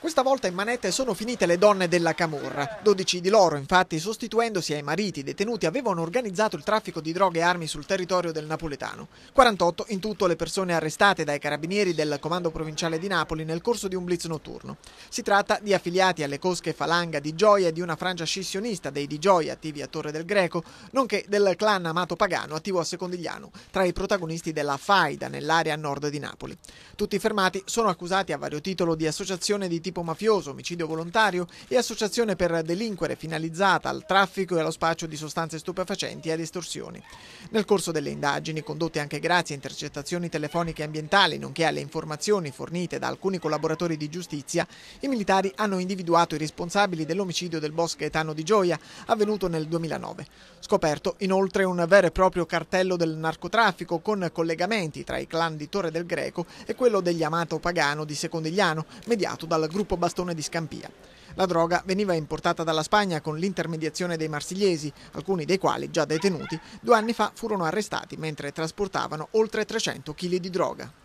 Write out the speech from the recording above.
Questa volta in manette sono finite le donne della Camorra. 12 di loro, infatti, sostituendosi ai mariti detenuti, avevano organizzato il traffico di droghe e armi sul territorio del napoletano. 48 in tutto le persone arrestate dai carabinieri del Comando Provinciale di Napoli nel corso di un blitz notturno. Si tratta di affiliati alle cosche Falanga di Gioia e di una frangia scissionista dei Di Gioia attivi a Torre del Greco, nonché del clan Amato Pagano attivo a Secondigliano, tra i protagonisti della Faida nell'area nord di Napoli. Tutti fermati sono accusati a vario titolo di associazione di tipo mafioso, omicidio volontario e associazione per delinquere finalizzata al traffico e allo spaccio di sostanze stupefacenti e ad estorsioni. Nel corso delle indagini, condotte anche grazie a intercettazioni telefoniche e ambientali, nonché alle informazioni fornite da alcuni collaboratori di giustizia, i militari hanno individuato i responsabili dell'omicidio del boss Gaetano di Gioia, avvenuto nel 2009. Scoperto inoltre un vero e proprio cartello del narcotraffico con collegamenti tra i clan di Torre del Greco e quello degli Amato Pagano di Secondigliano, mediato dal gruppo gruppo Bastone di Scampia. La droga veniva importata dalla Spagna con l'intermediazione dei marsigliesi, alcuni dei quali già detenuti, due anni fa furono arrestati mentre trasportavano oltre 300 kg di droga.